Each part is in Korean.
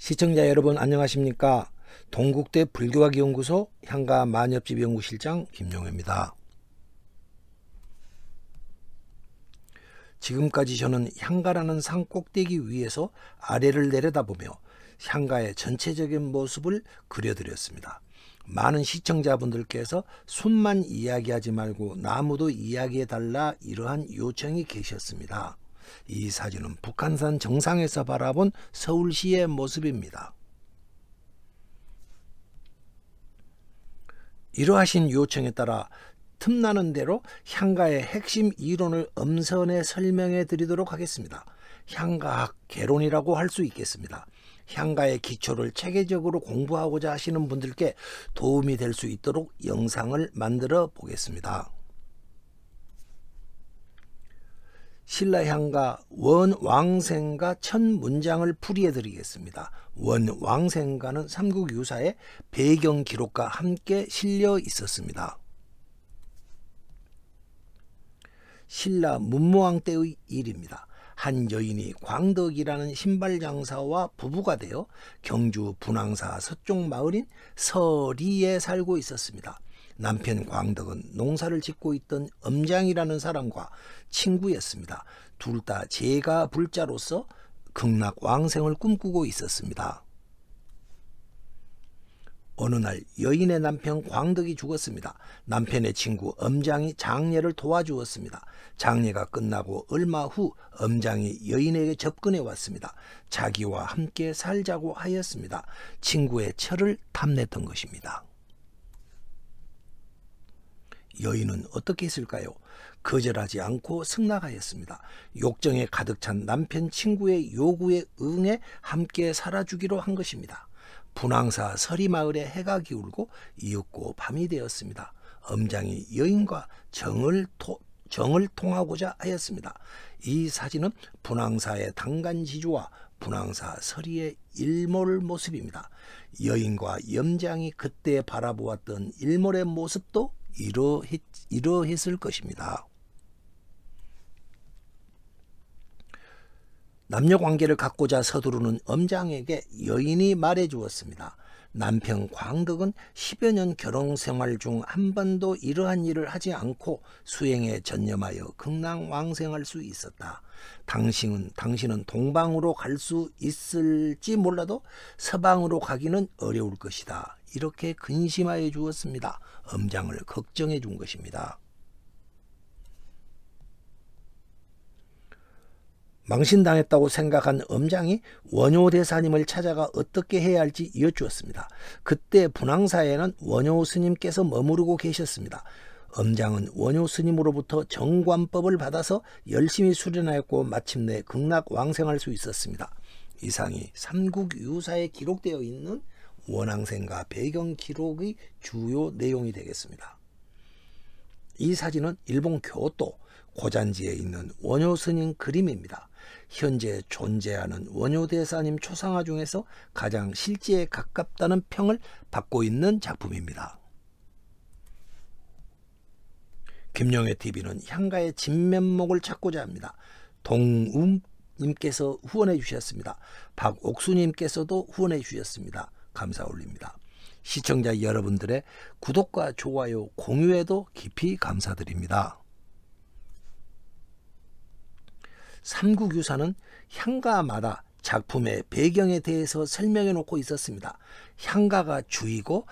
시청자 여러분 안녕하십니까? 동국대 불교학 연구소 향가 만엽집 연구실장 김용혜입니다. 지금까지 저는 향가라는 산 꼭대기 위에서 아래를 내려다보며 향가의 전체적인 모습을 그려드렸습니다. 많은 시청자분들께서 숨만 이야기하지 말고 나무도 이야기해달라 이러한 요청이 계셨습니다. 이 사진은 북한산 정상에서 바라본 서울시의 모습입니다. 이러하신 요청에 따라 틈나는 대로 향가의 핵심 이론을 엄선해 설명해 드리도록 하겠습니다. 향가학 개론이라고 할 수 있겠습니다. 향가의 기초를 체계적으로 공부하고자 하시는 분들께 도움이 될 수 있도록 영상을 만들어 보겠습니다. 신라향가 원왕생가 첫 문장을 풀이해 드리겠습니다. 원왕생가는 삼국유사의 배경 기록과 함께 실려 있었습니다. 신라 문무왕 때의 일입니다. 한 여인이 광덕이라는 신발 장사와 부부가 되어 경주 분황사 서쪽 마을인 서리에 살고 있었습니다. 남편 광덕은 농사를 짓고 있던 엄장이라는 사람과 친구였습니다. 둘 다 제가 불자로서 극락 왕생을 꿈꾸고 있었습니다. 어느 날 여인의 남편 광덕이 죽었습니다. 남편의 친구 엄장이 장례를 도와주었습니다. 장례가 끝나고 얼마 후 엄장이 여인에게 접근해 왔습니다. 자기와 함께 살자고 하였습니다. 친구의 철을 탐냈던 것입니다. 여인은 어떻게 했을까요? 거절하지 않고 승낙하였습니다. 욕정에 가득 찬 남편 친구의 요구에 응해 함께 살아주기로 한 것입니다. 분황사 서리마을에 해가 기울고 이윽고 밤이 되었습니다. 엄장이 여인과 정을 토, 정을 통하고자 하였습니다. 이 사진은 분황사의 당간지주와 분황사 서리의 일몰 모습입니다. 여인과 염장이 그때 바라보았던 일몰의 모습도 이러했, 이러했을 것입니다. 남녀 관계를 갖고자 서두르는 엄장에게 여인이 말해 주었습니다. 남편 광덕은 10여 년 결혼 생활 중 한 번도 이러한 일을 하지 않고 수행에 전념하여 극랑 왕생할 수 있었다. 당신은 당신은 동방으로 갈 수 있을지 몰라도 서방으로 가기는 어려울 것이다. 이렇게 근심하여 주었습니다. 엄장을 걱정해 준 것입니다. 망신당했다고 생각한 엄장이 원효 대사님을 찾아가 어떻게 해야 할지 이어주었습니다. 그때 분황사에는 원효 스님께서 머무르고 계셨습니다. 엄장은 원효 스님으로부터 정관법을 받아서 열심히 수련하였고 마침내 극락 왕생할 수 있었습니다. 이상이 삼국유사에 기록되어 있는 원앙생과 배경 기록의 주요 내용이 되겠습니다. 이 사진은 일본 교토 고잔지에 있는 원효 스님 그림입니다. 현재 존재하는 원효 대사님 초상화 중에서 가장 실제에 가깝다는 평을 받고 있는 작품입니다. 김영애 TV는 향가의 진면목을 찾고자 합니다. 동움님께서 후원해 주셨습니다. 박옥수님께서도 후원해 주셨습니다. 감사 올립니다. 시청자 여러분들의 구독과 좋아요, 공유에도 깊이 감사드립니다. 삼국유사는 향가마다 작품의 배경에 대해서 설명해 놓고 있었습니다. 향가가 주이고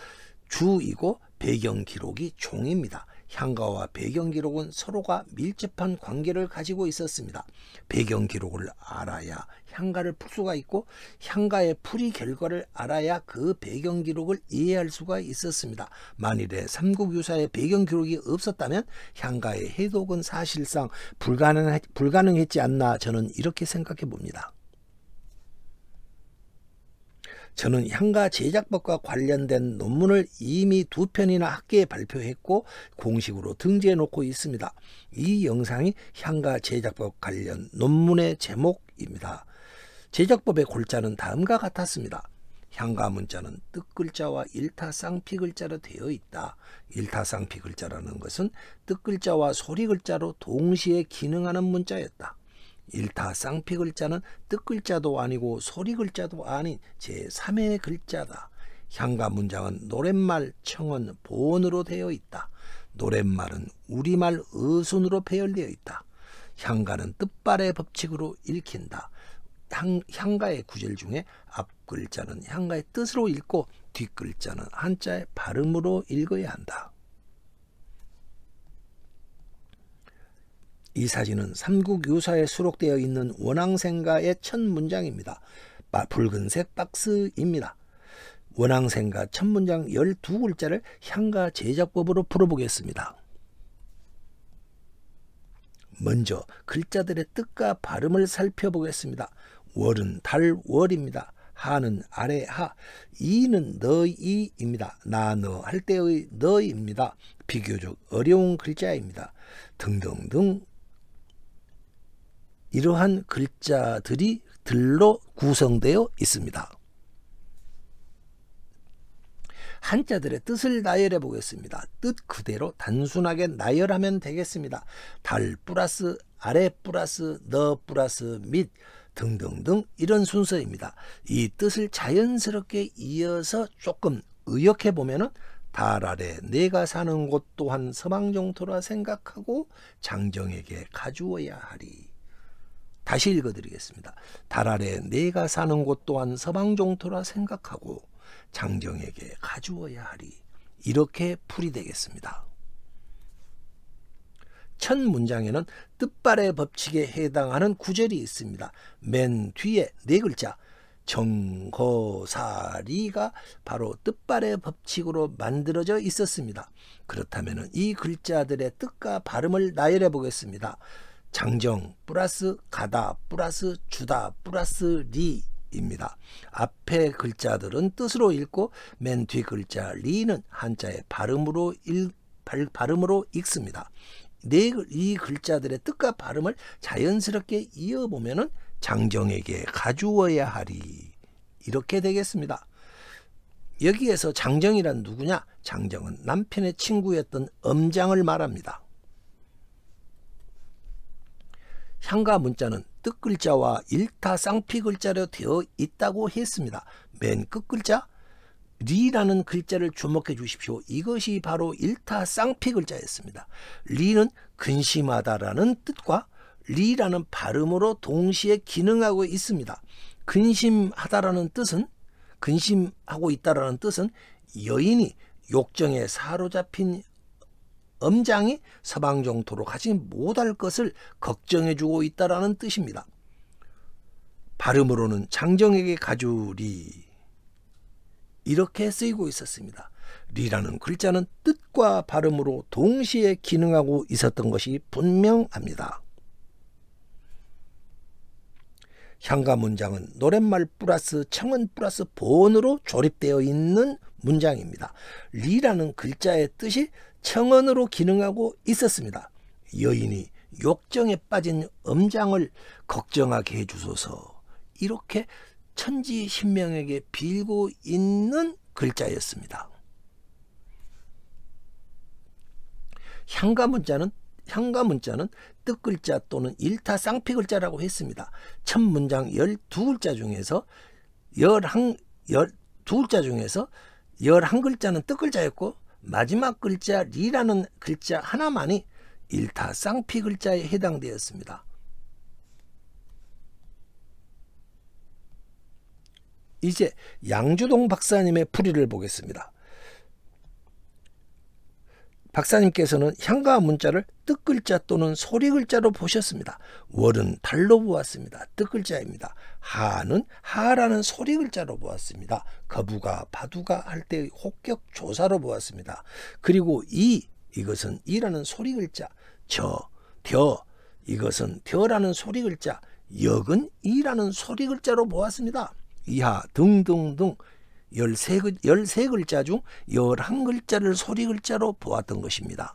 주이고 배경 기록이 종입니다. 향가와 배경 기록은 서로가 밀접한 관계를 가지고 있었습니다. 배경 기록을 알아야 향가를 풀 수가 있고 향가의 풀이 결과를 알아야 그 배경 기록을 이해할 수가 있었습니다. 만일에 삼국유사의 배경 기록이 없었다면 향가의 해독은 사실상 불가능, 불가능했지 않나 저는 이렇게 생각해 봅니다. 저는 향가 제작법과 관련된 논문을 이미 두 편이나 학계에 발표했고 공식으로 등재해 놓고 있습니다. 이 영상이 향가 제작법 관련 논문의 제목입니다. 제작법의 골자는 다음과 같았습니다. 향가 문자는 뜻글자와 일타쌍피 글자로 되어 있다. 일타쌍피 글자라는 것은 뜻글자와 소리 글자로 동시에 기능하는 문자였다. 일타 쌍피 글자는 뜻 글자도 아니고 소리 글자도 아닌 제3의 글자다. 향가 문장은 노랫말, 청은 보온으로 되어 있다. 노랫말은 우리말 어순으로 배열되어 있다. 향가는 뜻발의 법칙으로 읽힌다. 향, 향가의 구절 중에 앞 글자는 향가의 뜻으로 읽고 뒷 글자는 한자의 발음으로 읽어야 한다. 이 사진은 삼국유사에 수록되어 있는 원앙생가의 첫 문장입니다. 붉은색 박스입니다. 원앙생가 첫 문장 12글자를 향가 제작법으로 풀어보겠습니다. 먼저 글자들의 뜻과 발음을 살펴보겠습니다. 월은 달월입니다. 하는 아래 하, 이는 너이입니다. 나 너 할 때의 너입니다. 비교적 어려운 글자입니다. 등등등 이러한 글자들이 들로 구성되어 있습니다. 한자들의 뜻을 나열해 보겠습니다. 뜻 그대로 단순하게 나열하면 되겠습니다. 달 플러스 아래 플러스 너 플러스 밑 등등등 이런 순서입니다. 이 뜻을 자연스럽게 이어서 조금 의역해 보면달 아래 내가 사는 곳 또한 서방정토라 생각하고 장정에게 가주어야 하리. 다시 읽어드리겠습니다. 달 아래 내가 사는 곳 또한 서방종토라 생각하고 장정에게 가주어야 하리. 이렇게 풀이 되겠습니다. 첫 문장에는 뜻발의 법칙에 해당하는 구절이 있습니다. 맨 뒤에 네 글자 정거사리가 바로 뜻발의 법칙으로 만들어져 있었습니다. 그렇다면 이 글자들의 뜻과 발음을 나열해 보겠습니다. 장정 플러스 가다 플러스 주다 플러스 리입니다. 앞에 글자들은 뜻으로 읽고 맨 뒤 글자 리는 한자의 발음으로 읽, 발, 음으로 읽습니다. 네, 이 글자들의 뜻과 발음을 자연스럽게 이어보면 은 장정에게 가주어야 하리 이렇게 되겠습니다. 여기에서 장정이란 누구냐? 장정은 남편의 친구였던 엄장을 말합니다. 향가 문자는 뜻글자와 일타 쌍피 글자로 되어 있다고 했습니다. 맨 끝글자 리라는 글자를 주목해 주십시오. 이것이 바로 일타 쌍피 글자였습니다. 리는 근심하다라는 뜻과 리라는 발음으로 동시에 기능하고 있습니다. 근심하다라는 뜻은 근심하고 있다라는 뜻은 여인이 욕정에 사로잡힌 엄장이 서방 정토로 가지 못할 것을 걱정해주고 있다라는 뜻입니다. 발음으로는 장정에게 가주리 이렇게 쓰이고 있었습니다. 리라는 글자는 뜻과 발음으로 동시에 기능하고 있었던 것이 분명합니다. 향가 문장은 노랫말 플러스 청은 플러스 본으로 조립되어 있는 문장입니다. 리라는 글자의 뜻이 청원으로 기능하고 있었습니다. 여인이 욕정에 빠진 엄장을 걱정하게 해주소서 이렇게 천지신명에게 빌고 있는 글자였습니다. 향가 문자는 향가 문자는 뜻글자 또는 일타 쌍피 글자라고 했습니다. 첫 문장 12글자 중에서 11, 12글자 중에서 11글자는 뜻글자였고 마지막 글자 리라는 글자 하나만이 일타 쌍피 글자에 해당되었습니다. 이제 양주동 박사님의 풀이를 보겠습니다. 박사님께서는 향가 문자를 뜻글자 또는 소리 글자로 보셨습니다. 월은 달로 보았습니다. 뜻글자입니다. 하는 하라는 소리 글자로 보았습니다. 거부가 바두가 할때 혹격 조사로 보았습니다. 그리고 이 이것은 이라는 소리 글자 저, 벼 이것은 벼라는 소리 글자 역은 이라는 소리 글자로 보았습니다. 이하 등등등 열세 13글자 중1 1 글자를 소리 글자로 보았던 것입니다.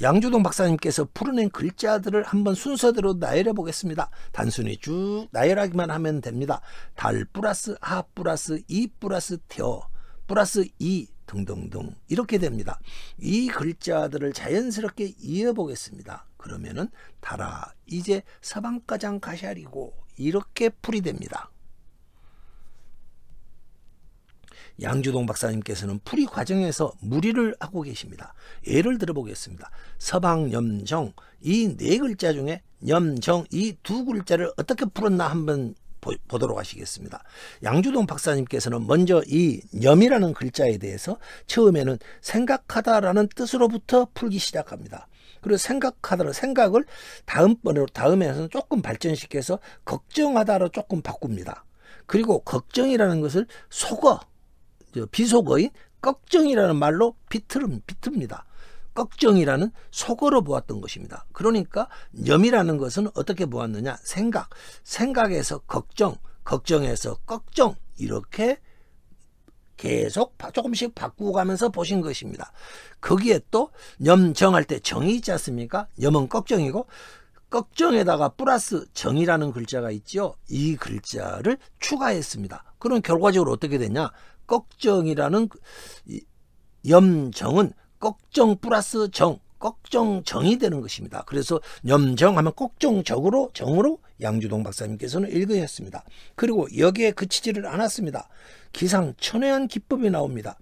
양주동 박사님께서 풀어낸 글자들을 한번 순서대로 나열해 보겠습니다. 단순히 쭉 나열하기만 하면 됩니다. 달 플러스 하 플러스 이 플러스 터 플러스 이 등등등 이렇게 됩니다. 이 글자들을 자연스럽게 이어 보겠습니다. 그러면은 달아 이제 서방가장 가샤리고 이렇게 풀이됩니다. 양주동 박사님께서는 풀이 과정에서 무리를 하고 계십니다. 예를 들어보겠습니다. 서방염정 이 네 글자 중에 염정 이 두 글자를 어떻게 풀었나 한번 보도록 하시겠습니다. 양주동 박사님께서는 먼저 이 염이라는 글자에 대해서 처음에는 생각하다라는 뜻으로부터 풀기 시작합니다. 그리고 생각하다로 생각을 다음번으로 다음에서는 조금 발전시켜서 걱정하다로 조금 바꿉니다. 그리고 걱정이라는 것을 속어 비속어인 걱정이라는 말로 비틀음 비틉니다. 걱정이라는 속어로 보았던 것입니다. 그러니까 염이라는 것은 어떻게 보았느냐? 생각, 생각에서 걱정, 걱정에서 걱정 이렇게 계속 조금씩 바꾸가면서 보신 것입니다. 거기에 또염 정할 때 정이 있지 않습니까? 염은 걱정이고 걱정에다가 플러스 정이라는 글자가 있지이 글자를 추가했습니다. 그럼 결과적으로 어떻게 되냐? 걱정이라는 그- 염정은 걱정 플러스 정, 걱정정이 되는 것입니다. 그래서 염정하면 걱정적으로 정으로 양주동 박사님께서는 읽으셨습니다. 그리고 여기에 그치지를 않았습니다. 기상천외한 기법이 나옵니다.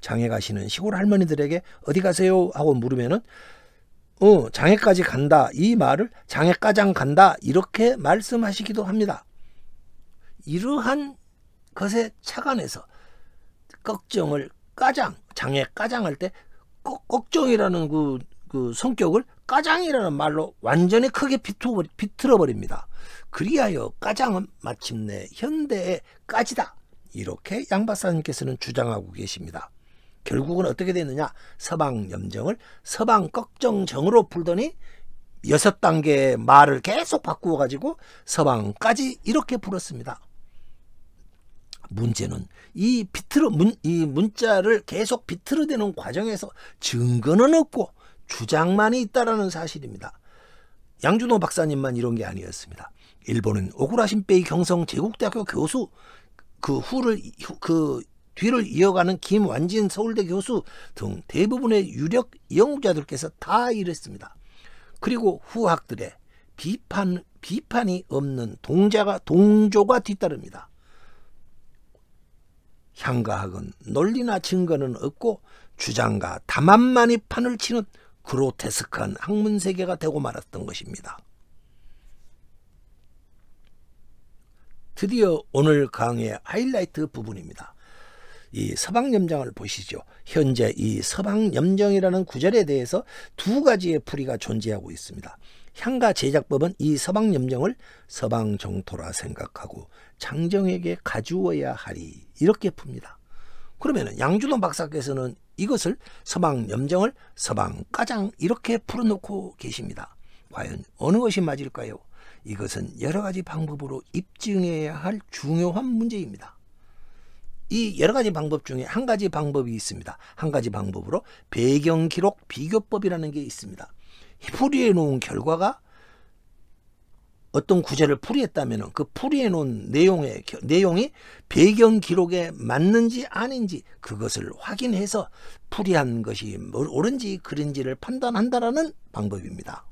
장에 가시는 시골 할머니들에게 어디 가세요 하고 물으면은 어, 장애까지 간다. 이 말을 장애가장 간다. 이렇게 말씀하시기도 합니다. 이러한 것에 착안해서 걱정을 까장, 장애 까장할 때 걱정이라는 그, 그 성격을 까장이라는 말로 완전히 크게 비틀어버립니다. 그리하여 까장은 마침내 현대의 까지다. 이렇게 양박사님께서는 주장하고 계십니다. 결국은 어떻게 되느냐 서방염정을 서방꺽정정으로 불더니 여섯 단계 의 말을 계속 바꾸어 가지고 서방까지 이렇게 불었습니다. 문제는 이 비틀어 문, 이 문자를 계속 비틀어대는 과정에서 증거는 없고 주장만이 있다라는 사실입니다. 양준호 박사님만 이런 게 아니었습니다. 일본은 오구라신베이 경성 제국대학교 교수 그 후를 그 뒤를 이어가는 김완진 서울대 교수 등 대부분의 유력 연구자들께서 다 이랬습니다. 그리고 후학들의 비판 비판이 없는 동자가 동조가 뒤따릅니다. 향가학은 논리나 증거는 없고 주장과 담합만이 판을 치는 그로테스크한 학문 세계가 되고 말았던 것입니다. 드디어 오늘 강의 하이라이트 부분입니다. 이서방염정을 보시죠. 현재 이 서방염정이라는 구절에 대해서 두 가지의 풀이가 존재하고 있습니다. 향가 제작법은 이 서방염정을 서방정토라 생각하고 장정에게 가주어야 하리 이렇게 풉니다. 그러면 양준호 박사께서는 이것을 서방염정을 서방가장 이렇게 풀어놓고 계십니다. 과연 어느 것이 맞을까요? 이것은 여러 가지 방법으로 입증해야 할 중요한 문제입니다. 이 여러 가지 방법 중에 한 가지 방법이 있습니다. 한 가지 방법으로 배경 기록 비교법이라는 게 있습니다. 풀이해 놓은 결과가 어떤 구제를 풀이했다면 그 풀이해 놓은 내용의 내용이 배경 기록에 맞는지 아닌지 그것을 확인해서 풀이한 것이 뭐, 옳은지 그른지를 판단한다라 방법입니다.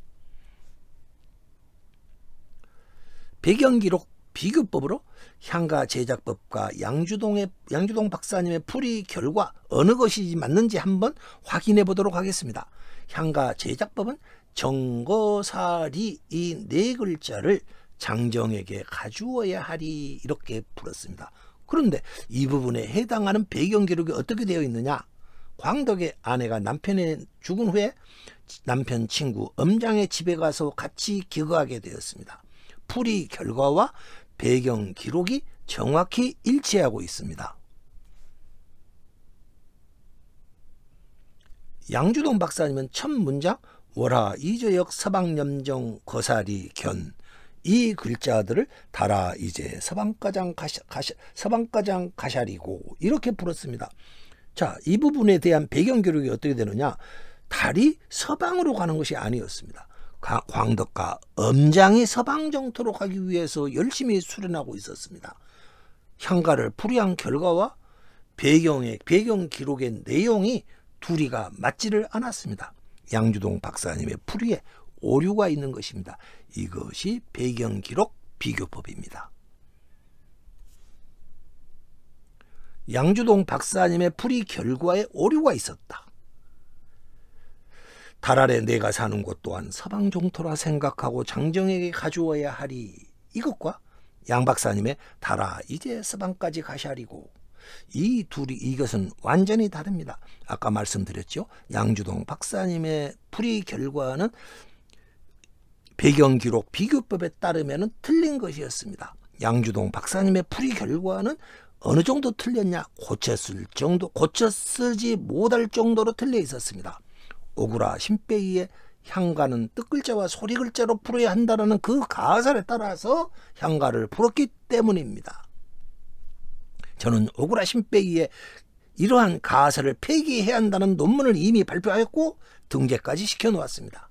배경기록 비교법으로 향가 제작법과 양주동의 양주동 박사님의 풀이 결과 어느 것이 맞는지 한번 확인해 보도록 하겠습니다. 향가 제작법은 정거사리 이 네 글자를 장정에게 가주어야 하리 이렇게 불었습니다 그런데 이 부분에 해당하는 배경 기록이 어떻게 되어 있느냐? 광덕의 아내가 남편의 죽은 후에 남편 친구 엄장의 집에 가서 같이 기거하게 되었습니다. 풀이 결과와 배경 기록이 정확히 일치하고 있습니다. 양주동 박사님은 첫 문장 월하 이조역 서방염정 거사리 견이 글자들을 달아 이제 서방가장 가샤, 가샤, 서방가장 가샤리고 이렇게 풀었습니다. 자, 이 부분에 대한 배경 기록이 어떻게 되느냐? 달이 서방으로 가는 것이 아니었습니다. 광덕과 엄장이 서방 정토로 가기 위해서 열심히 수련하고 있었습니다. 향가를 풀이한 결과와 배경의 배경 기록의 내용이 둘이가 맞지를 않았습니다. 양주동 박사님의 풀이에 오류가 있는 것입니다. 이것이 배경 기록 비교법입니다. 양주동 박사님의 풀이 결과에 오류가 있었다. 달 아래 내가 사는 곳 또한 서방 종토라 생각하고 장정에게 가주어야 하리. 이것과 양 박사님의 달아 이제 서방까지 가샤리고 이 둘이 이것은 완전히 다릅니다. 아까 말씀드렸죠. 양주동 박사님의 풀이 결과는 배경 기록 비교법에 따르면 틀린 것이었습니다. 양주동 박사님의 풀이 결과는 어느 정도 틀렸냐? 고쳤을 정도, 고쳐 쓰지 못할 정도로 틀려 있었습니다. 오구라 신빼이의 향가는 뜻글자와 소리글자로 풀어야 한다는그가설에 따라서 향가를 풀었기 때문입니다. 저는 오구라 힘빼이의 이러한 가사를 폐기해야 한다는 논문을 이미 발표하였고 등재까지 시켜놓았습니다.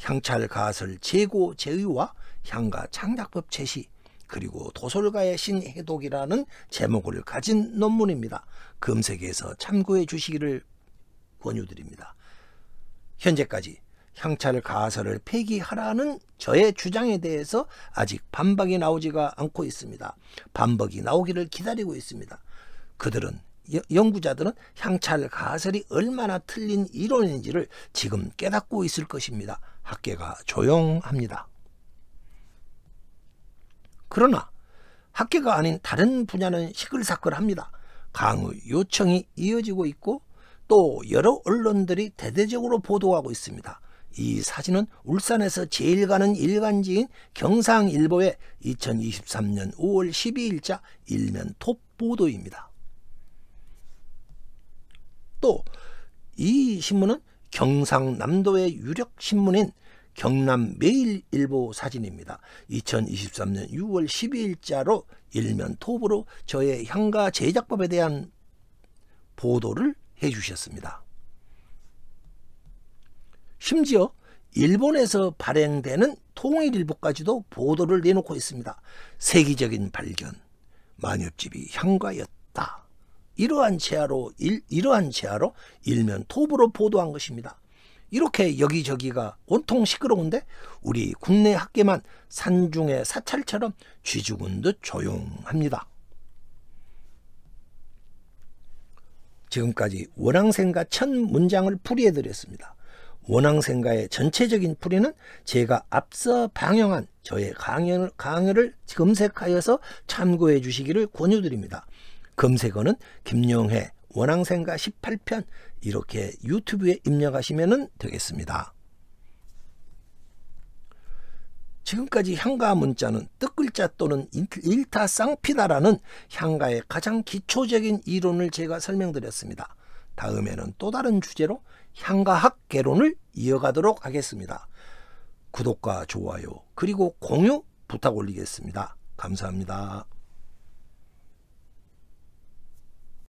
향찰 가설 재고 제의와 향가 창작법 제시 그리고 도솔가의 신해독이라는 제목을 가진 논문입니다. 검색에서 참고해 주시기를 권유드립니다. 현재까지 향찰 가설을 폐기하라는 저의 주장에 대해서 아직 반박이 나오지가 않고 있습니다. 반박이 나오기를 기다리고 있습니다. 그들은 연구자들은 향찰 가설이 얼마나 틀린 이론인지를 지금 깨닫고 있을 것입니다. 학계가 조용합니다. 그러나 학계가 아닌 다른 분야는 시끌사끌합니다. 강의 요청이 이어지고 있고 또 여러 언론들이 대대적으로 보도하고 있습니다. 이 사진은 울산에서 제일 가는 일간지인 경상일보의 2023년 5월 12일자 일면 톱 보도입니다. 또 이 신문은 경상남도의 유력 신문인 경남 매일일보 사진입니다. 2023년 6월 12일자로 일면 톱으로 저의 향가 제작법에 대한 보도를 해 주셨습니다. 심지어 일본에서 발행되는 통일일보까지도 보도를 내놓고 있습니다. 세계적인 발견, 만엽집이 향과였다. 이러한 제하로 일, 이러한 제하로 일면 톱으로 보도한 것입니다. 이렇게 여기저기가 온통 시끄러운데 우리 국내 학계만 산중의 사찰처럼 쥐죽은 듯 조용합니다. 지금까지 원앙생가 첫 문장을 풀이해드렸습니다. 원앙생가의 전체적인 풀이는 제가 앞서 방영한 저의 강연을, 강연을 검색하여서 참고해 주시기를 권유드립니다. 검색어는 김용해 원앙생가 18편 이렇게 유튜브에 입력하시면 되겠습니다. 지금까지 향가 문자는 뜻글자 또는 일타 쌍피다라는 향가의 가장 기초적인 이론을 제가 설명드렸습니다. 다음에는 또 다른 주제로 향가학 개론을 이어가도록 하겠습니다. 구독과 좋아요 그리고 공유 부탁 올리겠습니다. 감사합니다.